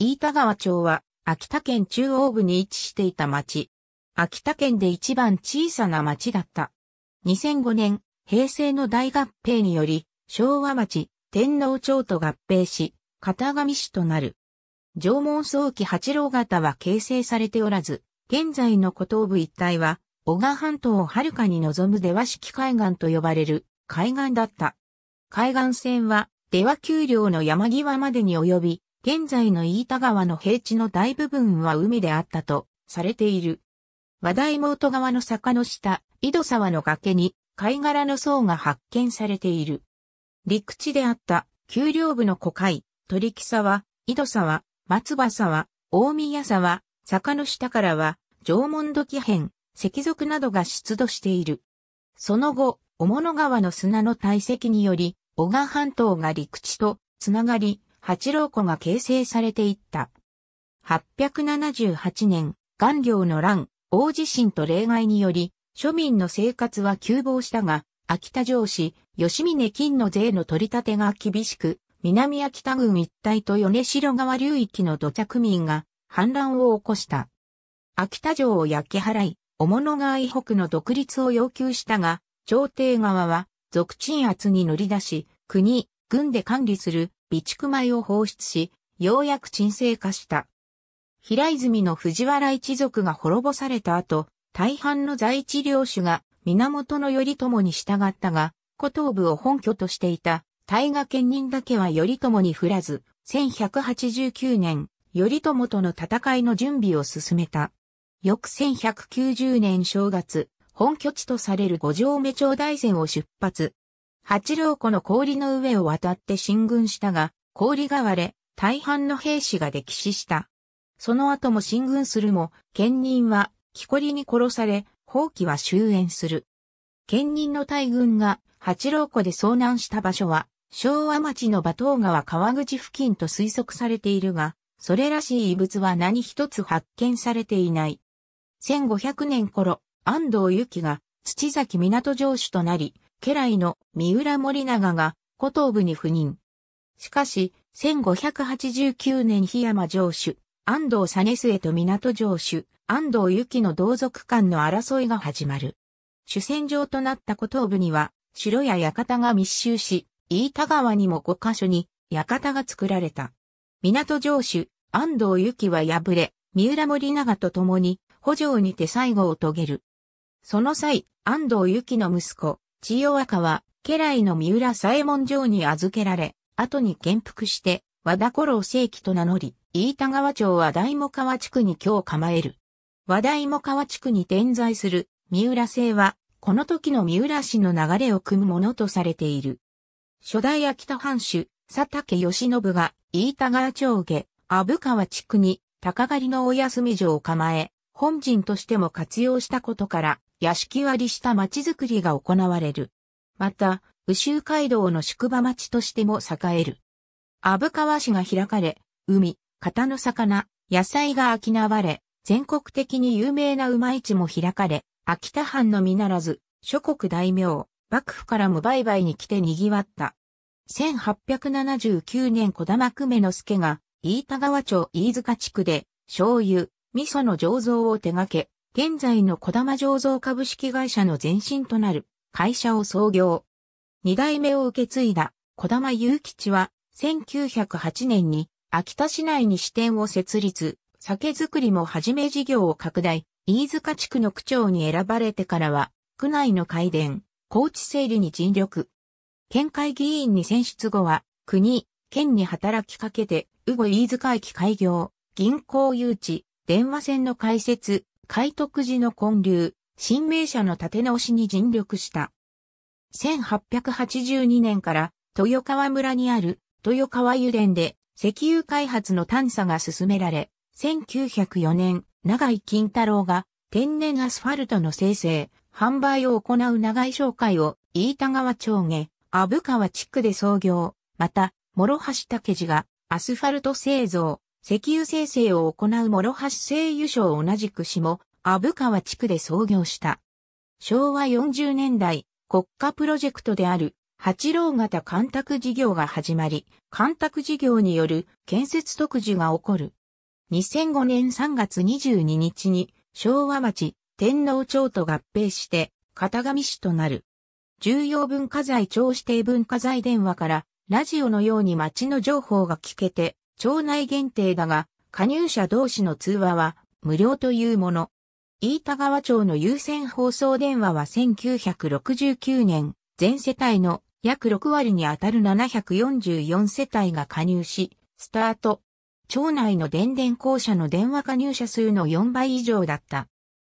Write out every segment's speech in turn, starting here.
飯田川町は、秋田県中央部に位置していた町。秋田県で一番小さな町だった。2005年、平成の大合併により、昭和町、天皇町と合併し、片上市となる。縄文早期八郎型は形成されておらず、現在の古東部一帯は、小川半島を遥かに望む出羽式海岸と呼ばれる海岸だった。海岸線は、出羽丘陵の山際までに及び、現在の飯田川の平地の大部分は海であったとされている。和田妹川の坂の下、井戸沢の崖に貝殻の層が発見されている。陸地であった丘陵部の古海、鳥木沢、井戸沢、松葉沢、大宮沢、坂の下からは縄文土器編、石属などが出土している。その後、雄物川の砂の堆積により、小川半島が陸地とつながり、八郎湖が形成されていった。878年、元領の乱、大地震と例外により、庶民の生活は急防したが、秋田城市、吉峰金の税の取り立てが厳しく、南秋田郡一帯と米城川流域の土着民が反乱を起こした。秋田城を焼き払い、小物川以北の独立を要求したが、朝廷側は、俗鎮圧に乗り出し、国、軍で管理する備蓄米を放出し、ようやく沈静化した。平泉の藤原一族が滅ぼされた後、大半の在地領主が源頼朝に従ったが、古東部を本拠としていた大河県人だけは頼朝に振らず、1189年、頼朝との戦いの準備を進めた。翌1190年正月、本拠地とされる五条目町大山を出発、八郎湖の氷の上を渡って進軍したが、氷が割れ、大半の兵士が溺死した。その後も進軍するも、県人は、木こりに殺され、放棄は終焉する。県人の大軍が、八郎湖で遭難した場所は、昭和町の馬頭川川口付近と推測されているが、それらしい遺物は何一つ発見されていない。1500年頃、安藤由紀が土崎港城主となり、家来の三浦森長が古東部に赴任。しかし、1589年檜山城主、安藤実末と港城主、安藤由紀の同族間の争いが始まる。主戦場となった古東部には、城や館が密集し、飯田川にも5カ所に館が作られた。港城主、安藤由紀は敗れ、三浦森長と共に、補助にて最後を遂げる。その際、安藤由紀の息子、千代若は、家来の三浦左衛門城に預けられ、後に建服して、和田五郎正規と名乗り、飯田川町和田芋川地区に今日構える。和田芋川地区に点在する三浦姓は、この時の三浦氏の流れを組むものとされている。初代秋田藩主、佐竹義信が、飯田川町下、阿武川地区に、高狩りのお休み城を構え、本陣としても活用したことから、屋敷割りした町づくりが行われる。また、宇州街道の宿場町としても栄える。阿武川市が開かれ、海、型の魚、野菜が飽きなわれ、全国的に有名な馬市も開かれ、秋田藩のみならず、諸国大名、幕府からも売買に来て賑わった。1879年小玉久米之助が、飯田川町飯塚地区で、醤油、味噌の醸造を手掛け、現在の小玉醸造株式会社の前身となる会社を創業。二代目を受け継いだ小玉祐吉は1908年に秋田市内に支店を設立、酒造りも始め事業を拡大、飯塚地区の区長に選ばれてからは、区内の改伝、高知整理に尽力。県会議員に選出後は、国、県に働きかけて、宇後飯塚駅開業、銀行誘致、電話線の開設、海徳寺の建立、新名社の立て直しに尽力した。1882年から豊川村にある豊川油田で石油開発の探査が進められ、1904年、長井金太郎が天然アスファルトの生成、販売を行う長井商会を飯田川町下、阿武川地区で創業、また、諸橋武次がアスファルト製造、石油生成を行う諸橋製油所を同じく下、も、阿武川地区で創業した。昭和40年代、国家プロジェクトである、八郎型干拓事業が始まり、干拓事業による建設特需が起こる。2005年3月22日に、昭和町、天皇町と合併して、片上市となる。重要文化財庁指定文化財電話から、ラジオのように町の情報が聞けて、町内限定だが、加入者同士の通話は無料というもの。飯田川町の優先放送電話は1969年、全世帯の約6割に当たる744世帯が加入し、スタート。町内の電電公社の電話加入者数の4倍以上だった。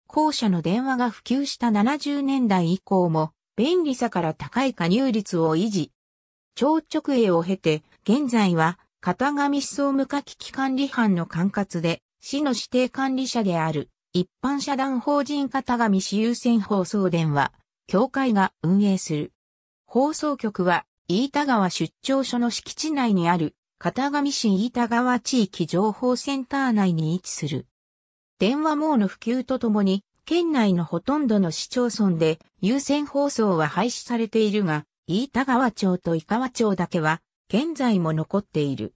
公社の電話が普及した70年代以降も、便利さから高い加入率を維持。町直営を経て、現在は片上思想無課危機管理班の管轄で、市の指定管理者である、一般社団法人片上市優先放送電話、協会が運営する。放送局は、飯田川出張所の敷地内にある、片上市飯田川地域情報センター内に位置する。電話網の普及とともに、県内のほとんどの市町村で優先放送は廃止されているが、飯田川町と井川町だけは現在も残っている。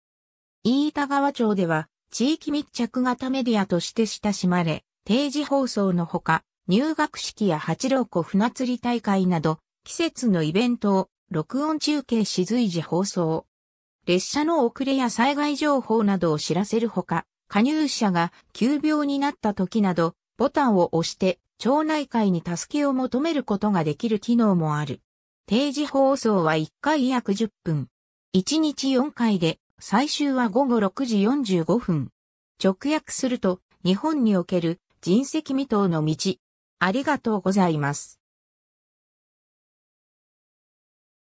飯田川町では地域密着型メディアとして親しまれ、定時放送のほか、入学式や八郎湖船釣り大会など、季節のイベントを録音中継し随時放送。列車の遅れや災害情報などを知らせるほか、加入者が急病になった時など、ボタンを押して町内会に助けを求めることができる機能もある。定時放送は1回約10分。1日4回で、最終は午後6時45分。直訳すると、日本における人石未踏の道。ありがとうございます。